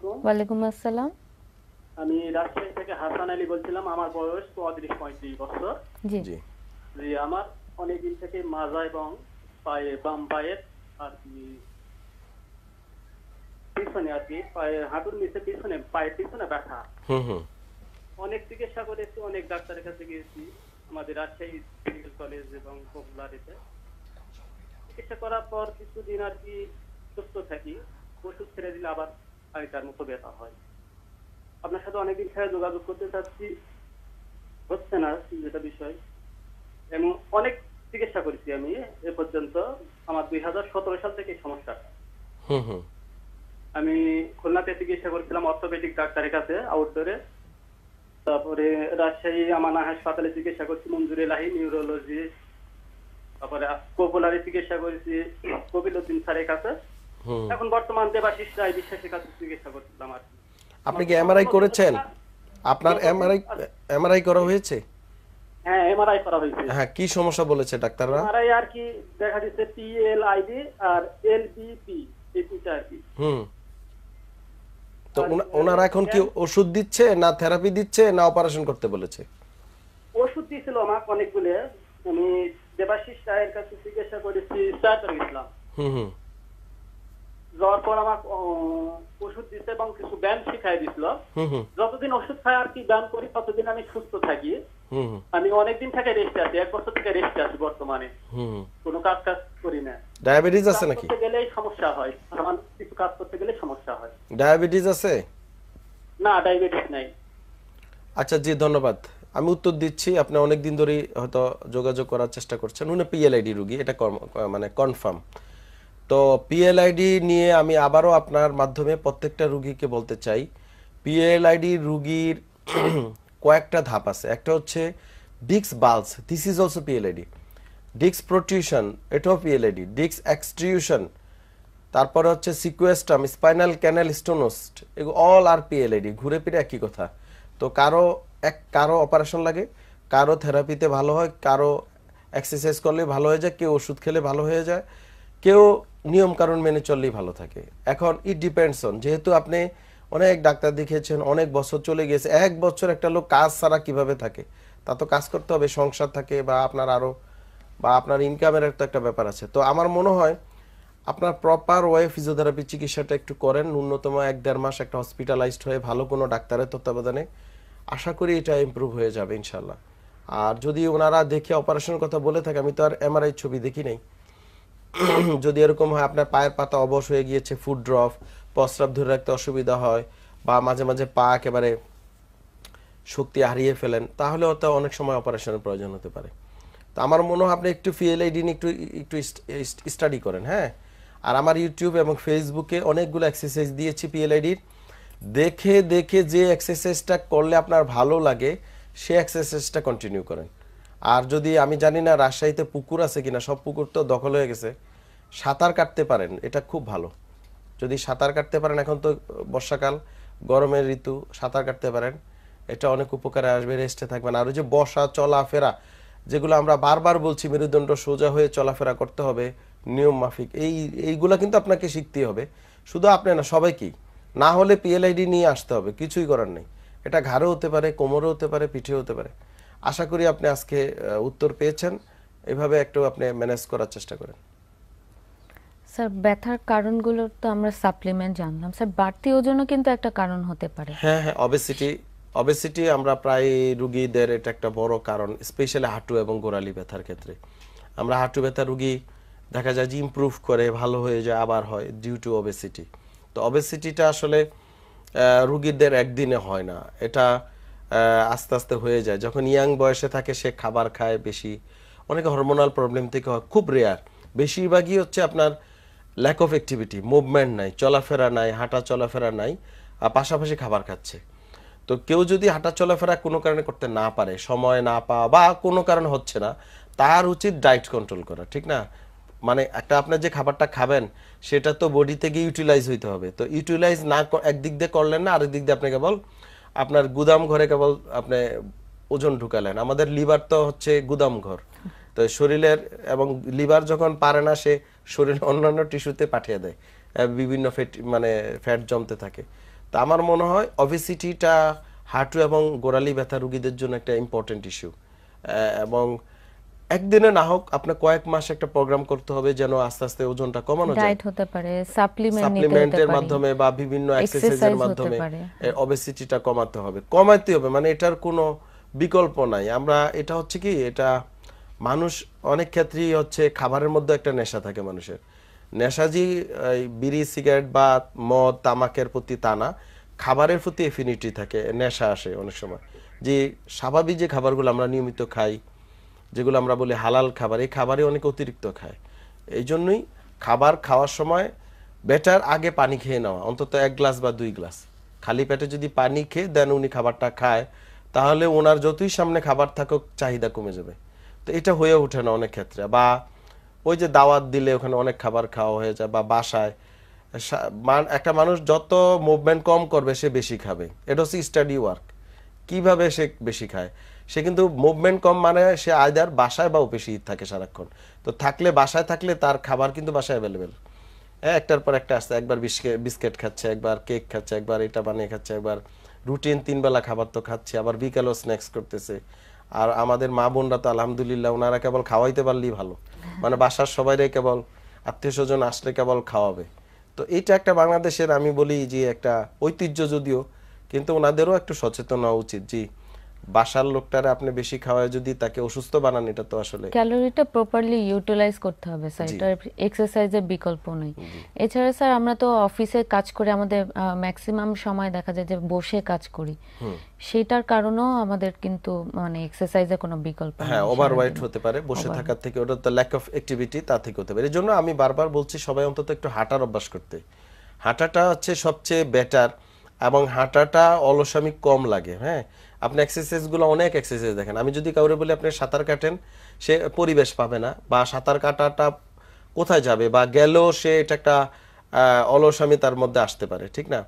আলাইকুম ওয়ালাইকুম আসসালাম আমি রাজশাহী থেকে হাসান আলী বলছিলাম আমার বয়স পঁয়ত্রিশ পঁয়ত্রিশ বছর জি জি আমার অনেকদিন থেকে মাজা এবং পায়ে বাম পায়ের আর কি পিছনে আর কি পায়ে হাঁটুর নিচে পিছনে পায়ের পিছনে ব্যথা অনেক চিকিৎসা করেছি অনেক ডাক্তারের কাছে গিয়েছি আমাদের রাজশাহী মেডিকেল কলেজ এবং কোকলারিতে চিকিৎসা করার পর কিছুদিন আর কি সুস্থ থাকি ওষুধ ছেড়ে দিলে আবার আগেকার মতো ব্যথা হয় আপনার সাথে অনেকদিন ছেড়ে যোগাযোগ করতে চাচ্ছি হচ্ছে না যেটা বিষয় এবং অনেক চিকিৎসা করেছি আমি এ পর্যন্ত আমার দুই হাজার সতেরো সাল থেকে সমস্যা আমি খুলনাতে চিকিৎসা করেছিলাম অর্থোপেডিক ডাক্তারের কাছে আউটডোরে তারপরে রাজশাহী আমানা হাসপাতালে চিকিৎসা করছি মঞ্জুরি লাহি নিউরোলজি তারপরে পপুলারে চিকিৎসা করেছি কবিল উদ্দিন স্যারের কাছে এখন বর্তমান দেবাশিস রায় বিশ্বাসের কাছে চিকিৎসা করছিলাম আর আপনি কি এমআরআই করেছেন আপনার এমআরআই হ্যাঁ, এমআরআই করা হয়েছে হ্যাঁ এমআরআই করা হয়েছে হ্যাঁ কি সমস্যা বলেছে ডাক্তাররা এমআরআই আর কি দেখা দিতে পিএলআইডি আর এলপিপি এই দুটো কি হুম তো ওনারা এখন কি হ্যাঁ। ওষুধ দিচ্ছে না থেরাপি দিচ্ছে না অপারেশন করতে বলেছে ওষুধ দিয়েছিল আমাকে অনেকগুলো আমি দেবাশিস রায়ের কাছে জিজ্ঞাসা করেছি স্টার্ট করেছিলাম হুম হুম পর আমার ওষুধ দিছে এবং কিছু ব্যায়াম শিখাই দিছিল যতদিন ওষুধ খাই আর কি ব্যায়াম করি ততদিন আমি সুস্থ থাকি আমি অনেকদিন থেকে আছি এক বছর থেকে আছি বর্তমানে কাজ কাজ করি না ডায়াবেটিস আছে নাকি গেলেই সমস্যা হয় আমার কিছু কাজ করতে গেলে সমস্যা হয় ডায়াবেটিস আছে না ডায়াবেটিস নাই আচ্ছা জি ধন্যবাদ আমি উত্তর দিচ্ছি আপনি অনেক দিন ধরেই হয়তো যোগাযোগ করার চেষ্টা করছেন উনি পিএলআইডি রুগী এটা মানে কনফার্ম তো পিএলআইডি নিয়ে আমি আবারও আপনার মাধ্যমে প্রত্যেকটা রুগীকে বলতে চাই পিএলআইডি রুগীর কয়েকটা ধাপ আছে একটা হচ্ছে ডিক্স বালস দিস ইজ অলসো পিএলআইডি ডিক্স প্রোটিউশন এটাও পিএলআইডি ডিক্স এক্সট্রিউশন তারপরে হচ্ছে সিকুয়েস্টাম স্পাইনাল ক্যানাল স্টোনোস্ট এগুলো অল আর পিএলআইডি ঘুরে ফিরে একই কথা তো কারো এক কারো অপারেশন লাগে কারো থেরাপিতে ভালো হয় কারো এক্সারসাইজ করলে ভালো হয়ে যায় কেউ ওষুধ খেলে ভালো হয়ে যায় কেউ নিয়মকানুন মেনে চললেই ভালো থাকে এখন ইট ডিপেন্ডস অন যেহেতু আপনি অনেক ডাক্তার দেখিয়েছেন অনেক বছর চলে গেছে এক বছর একটা লোক কাজ ছাড়া কিভাবে থাকে তা তো কাজ করতে হবে সংসার থাকে বা আপনার আরও বা আপনার ইনকামের একটা একটা ব্যাপার আছে তো আমার মনে হয় আপনার প্রপার ওয়ে ফিজিওথেরাপি চিকিৎসাটা একটু করেন ন্যূনতম এক দেড় মাস একটা হসপিটালাইজড হয়ে ভালো কোনো ডাক্তারের তত্ত্বাবধানে আশা করি এটা ইম্প্রুভ হয়ে যাবে ইনশাল্লাহ আর যদি ওনারা দেখে অপারেশনের কথা বলে থাকে আমি তো আর এমআরআই ছবি দেখি নাই যদি এরকম হয় আপনার পায়ের পাতা অবশ হয়ে গিয়েছে ফুড ড্রপ প্রস্রাব ধরে রাখতে অসুবিধা হয় বা মাঝে মাঝে পা একেবারে শক্তি হারিয়ে ফেলেন তাহলে অত অনেক সময় অপারেশনের প্রয়োজন হতে পারে তো আমার মনে হয় আপনি একটু ফিএলআইডি নিয়ে একটু একটু স্টাডি করেন হ্যাঁ আর আমার ইউটিউব এবং ফেসবুকে অনেকগুলো এক্সারসাইজ দিয়েছি পিএলআইডির দেখে দেখে যে এক্সারসাইজটা করলে আপনার ভালো লাগে সে এক্সারসাইজটা কন্টিনিউ করেন আর যদি আমি জানি না রাজশাহীতে পুকুর আছে কিনা সব পুকুর তো দখল হয়ে গেছে সাঁতার কাটতে পারেন এটা খুব ভালো যদি সাঁতার কাটতে পারেন এখন তো বর্ষাকাল গরমের ঋতু সাঁতার কাটতে পারেন এটা অনেক উপকারে আসবে রেস্টে থাকবেন আর ওই যে বসা চলাফেরা যেগুলো আমরা বারবার বলছি মেরুদণ্ড সোজা হয়ে চলাফেরা করতে হবে নিয়ম মাফিক এই এইগুলো কিন্তু আপনাকে শিখতেই হবে শুধু আপনি না সবাইকেই না হলে পিএলআইডি নিয়ে আসতে হবে কিছুই করার নেই এটা ঘাড়ে হতে পারে কোমরে হতে পারে পিঠে হতে পারে আশা করি আপনি আজকে উত্তর পেয়েছেন এভাবে একটু আপনি ম্যানেজ করার চেষ্টা করেন স্যার ব্যথার কারণগুলো তো আমরা সাপ্লিমেন্ট জানলাম স্যার বাড়তি ওজনও কিন্তু একটা কারণ হতে পারে হ্যাঁ হ্যাঁ অবেসিটি অবেসিটি আমরা প্রায় রুগীদের এটা একটা বড় কারণ স্পেশালি হাঁটু এবং গোড়ালি ব্যথার ক্ষেত্রে আমরা হাঁটু ব্যথা রুগী দেখা যায় যে ইম্প্রুভ করে ভালো হয়ে যায় আবার হয় ডিউ টু অবেসিটি তো অবেসিটিটা আসলে রুগীদের একদিনে হয় না এটা আস্তে আস্তে হয়ে যায় যখন ইয়াং বয়সে থাকে সে খাবার খায় বেশি অনেকে হরমোনাল প্রবলেম থেকে হয় খুব রেয়ার বেশিরভাগই হচ্ছে আপনার ল্যাক অফ অ্যাক্টিভিটি মুভমেন্ট নাই চলাফেরা নাই হাঁটা চলাফেরা নাই আর পাশাপাশি খাবার খাচ্ছে তো কেউ যদি হাঁটা চলাফেরা কোনো কারণে করতে না পারে সময় না পাওয়া বা কোনো কারণ হচ্ছে না তার উচিত ডায়েট কন্ট্রোল করা ঠিক না মানে একটা আপনার যে খাবারটা খাবেন সেটা তো বডি থেকে ইউটিলাইজ হইতে হবে তো ইউটিলাইজ না একদিক দিয়ে করলেন না আরেক দিক দিয়ে আপনি কেবল আপনার গুদাম ঘরে কেবল আপনি ওজন ঢুকালেন আমাদের লিভার তো হচ্ছে গুদাম ঘর তো শরীরের এবং লিভার যখন পারে না সে শরীরের অন্যান্য টিস্যুতে পাঠিয়ে দেয় বিভিন্ন ফ্যাট মানে ফ্যাট জমতে থাকে তো আমার মনে হয় অবিসিটিটা হাঁটু এবং গোড়ালি ব্যথা রুগীদের জন্য একটা ইম্পর্টেন্ট ইস্যু এবং একদিনে না হোক আপনার কয়েক মাস একটা প্রোগ্রাম করতে হবে যেন আস্তে আস্তে ওজনটা কমানো যায় ডায়েট হতে পারে সাপ্লিমেন্ট সাপ্লিমেন্টের মাধ্যমে বা বিভিন্ন এক্সারসাইজের মাধ্যমে অবেসিটিটা কমাতে হবে কমাতে হবে মানে এটার কোনো বিকল্প নাই আমরা এটা হচ্ছে কি এটা মানুষ অনেক ক্ষেত্রেই হচ্ছে খাবারের মধ্যে একটা নেশা থাকে মানুষের নেশাজি বিড়ি সিগারেট বা মদ তামাকের প্রতি টানা খাবারের প্রতি এফিনিটি থাকে নেশা আসে অনেক সময় যে স্বাভাবিক যে খাবারগুলো আমরা নিয়মিত খাই যেগুলো আমরা বলি হালাল খাবার এই খাবারই অনেক অতিরিক্ত খায় এই জন্যই খাবার খাওয়ার সময় বেটার আগে পানি খেয়ে নেওয়া অন্তত এক গ্লাস বা দুই গ্লাস খালি পেটে যদি পানি খেয়ে দেন উনি খাবারটা খায় তাহলে ওনার যতই সামনে খাবার থাকুক চাহিদা কমে যাবে তো এটা হয়ে ওঠে না অনেক ক্ষেত্রে বা ওই যে দাওয়াত দিলে ওখানে অনেক খাবার খাওয়া হয়ে যায় বা বাসায় একটা মানুষ যত মুভমেন্ট কম করবে সে বেশি খাবে এটা হচ্ছে স্টাডি ওয়ার্ক কিভাবে সে বেশি খায় সে কিন্তু মুভমেন্ট কম মানে সে আয়দার বাসায় বা উপেশি থাকে সারাক্ষণ তো থাকলে বাসায় থাকলে তার খাবার কিন্তু বাসায় অ্যাভেলেবেল হ্যাঁ একটার পর একটা আসছে একবার বিস্কেট খাচ্ছে একবার কেক খাচ্ছে একবার এটা বানিয়ে খাচ্ছে একবার রুটিন তিনবেলা খাবার তো খাচ্ছে আবার বিকেলেও স্ন্যাক্স করতেছে আর আমাদের মা বোনরা তো আলহামদুলিল্লাহ ওনারা কেবল খাওয়াইতে পারলেই ভালো মানে বাসার সবাইরাই কেবল আত্মীয় স্বজন আসলে কেবল খাওয়াবে তো এটা একটা বাংলাদেশের আমি বলি যে একটা ঐতিহ্য যদিও কিন্তু ওনাদেরও একটু সচেতন হওয়া উচিত জি বাসার লোকটারে আপনি বেশি খাওয়ায় যদি তাকে অসুস্থ বানান এটা তো আসলে ক্যালোরিটা প্রপারলি ইউটিলাইজ করতে হবে স্যার এটা এক্সারসাইজের বিকল্প নেই এছাড়া স্যার আমরা তো অফিসে কাজ করে আমাদের ম্যাক্সিমাম সময় দেখা যায় যে বসে কাজ করি সেটার কারণেও আমাদের কিন্তু মানে এক্সারসাইজে কোনো বিকল্প হ্যাঁ ওভারওয়েট হতে পারে বসে থাকার থেকে ওটা তো ল্যাক অফ অ্যাক্টিভিটি তা থেকে হতে পারে এর জন্য আমি বারবার বলছি সবাই অন্তত একটু হাঁটার অভ্যাস করতে হাঁটাটা হচ্ছে সবচেয়ে বেটার এবং হাঁটাটা অলসামি কম লাগে হ্যাঁ আপনি এক্সারসাইজগুলো অনেক এক্সারসাইজ দেখেন আমি যদি কাউরে বলি আপনি সাঁতার কাটেন সে পরিবেশ পাবে না বা সাঁতার কাটাটা কোথায় যাবে বা গেলেও সে এটা একটা অলসামি তার মধ্যে আসতে পারে ঠিক না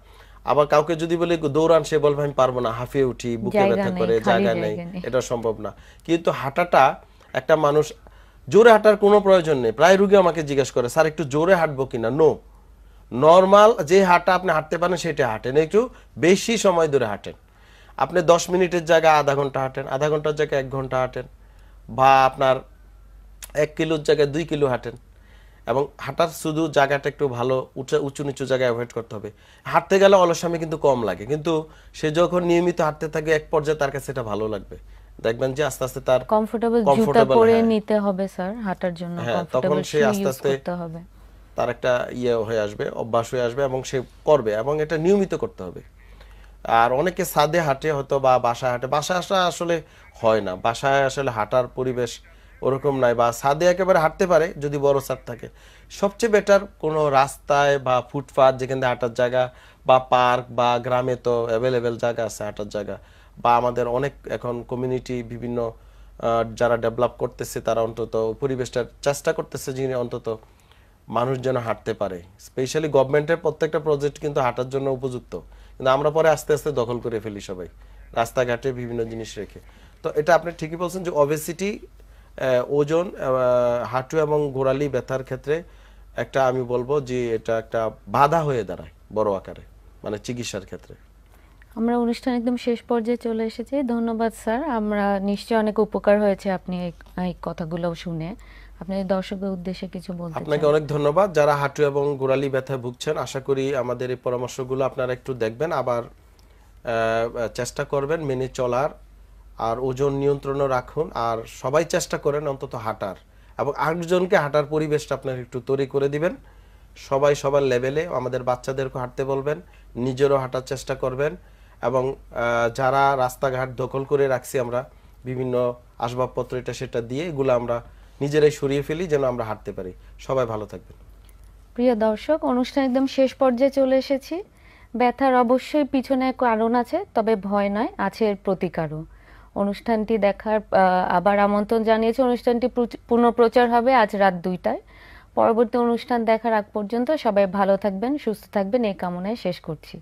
আবার কাউকে যদি বলি দৌড়ান সে বলবে আমি পারবো না হাঁফিয়ে উঠি বুকে ব্যথা করে জায়গা নেই এটা সম্ভব না কিন্তু হাঁটাটা একটা মানুষ জোরে হাঁটার কোনো প্রয়োজন নেই প্রায় রুগী আমাকে জিজ্ঞেস করে স্যার একটু জোরে হাঁটবো কিনা নো নর্মাল যে হাঁটা আপনি হাঁটতে পারেন সেটা হাঁটেন একটু বেশি সময় ধরে হাঁটেন আপনি দশ মিনিটের জায়গায় আধা ঘন্টা হাঁটেন আধা ঘন্টার জায়গায় এক ঘন্টা হাঁটেন বা আপনার এক কিলোর জায়গায় দুই কিলো হাঁটেন এবং হাঁটার শুধু জায়গাটা একটু ভালো উঁচু উঁচু নিচু জায়গায় অ্যাভয়েড করতে হবে হাঁটতে গেলে অলসামি কিন্তু কম লাগে কিন্তু সে যখন নিয়মিত হাঁটতে থাকে এক পর্যায়ে তার কাছে এটা ভালো লাগবে দেখবেন যে আস্তে আস্তে তার কমফোর্টেবল জুতা পরে হ্যাঁ। নিতে হবে স্যার হাঁটার জন্য কমফোর্টেবল হ্যাঁ, সে আস্তে আস্তে হবে তার একটা ইয়ে হয়ে আসবে অভ্যাস হয়ে আসবে এবং সে করবে এবং এটা নিয়মিত করতে হবে আর অনেকে ছাদে হাঁটে হয়তো বা বাসায় হাঁটে বাসায় আসা আসলে হয় না বাসায় আসলে হাঁটার পরিবেশ ওরকম নাই বা ছাদে একেবারে হাঁটতে পারে যদি বড় ছাদ থাকে সবচেয়ে বেটার কোনো রাস্তায় বা ফুটপাথ যেখানে হাঁটার জায়গা বা পার্ক বা গ্রামে তো অ্যাভেলেবেল জায়গা আছে হাঁটার জায়গা বা আমাদের অনেক এখন কমিউনিটি বিভিন্ন যারা ডেভেলপ করতেছে তারা অন্তত পরিবেশটার চেষ্টা করতেছে যিনি অন্তত মানুষ যেন হাঁটতে পারে স্পেশালি গভর্নমেন্টের প্রত্যেকটা প্রজেক্ট কিন্তু হাঁটার জন্য উপযুক্ত কিন্তু আমরা পরে আস্তে আস্তে দখল করে ফেলি সবাই রাস্তাঘাটে বিভিন্ন জিনিস রেখে তো এটা আপনি ঠিকই বলছেন যে অবেসিটি ওজন হাঁটু এবং গোড়ালি ব্যথার ক্ষেত্রে একটা আমি বলবো যে এটা একটা বাধা হয়ে দাঁড়ায় বড় আকারে মানে চিকিৎসার ক্ষেত্রে আমরা অনুষ্ঠান একদম শেষ পর্যায়ে চলে এসেছি ধন্যবাদ স্যার আমরা নিশ্চয়ই অনেক উপকার হয়েছে আপনি এই কথাগুলো শুনে আপনি দর্শকের উদ্দেশ্যে কিছু বলতে আপনাকে অনেক ধন্যবাদ যারা হাঁটু এবং গোড়ালি ব্যথা ভুগছেন আশা করি আমাদের এই পরামর্শগুলো আপনারা একটু দেখবেন আবার চেষ্টা করবেন মেনে চলার আর ওজন নিয়ন্ত্রণও রাখুন আর সবাই চেষ্টা করেন অন্তত হাঁটার এবং আটজনকে হাঁটার পরিবেশটা আপনারা একটু তৈরি করে দিবেন সবাই সবার লেভেলে আমাদের বাচ্চাদেরকে হাঁটতে বলবেন নিজেরও হাঁটার চেষ্টা করবেন এবং যারা রাস্তাঘাট দখল করে রাখছি আমরা বিভিন্ন আসবাবপত্র এটা সেটা দিয়ে এগুলো আমরা নিজেরাই সরিয়ে ফেলি যেন আমরা হাঁটতে পারি সবাই ভালো থাকবেন প্রিয় দর্শক অনুষ্ঠান একদম শেষ পর্যায়ে চলে এসেছি ব্যথার অবশ্যই পিছনে কারণ আছে তবে ভয় নয় আছে এর প্রতিকারও অনুষ্ঠানটি দেখার আবার আমন্ত্রণ জানিয়েছে অনুষ্ঠানটি পুনঃপ্রচার হবে আজ রাত দুইটায় পরবর্তী অনুষ্ঠান দেখার আগ পর্যন্ত সবাই ভালো থাকবেন সুস্থ থাকবেন এই কামনায় শেষ করছি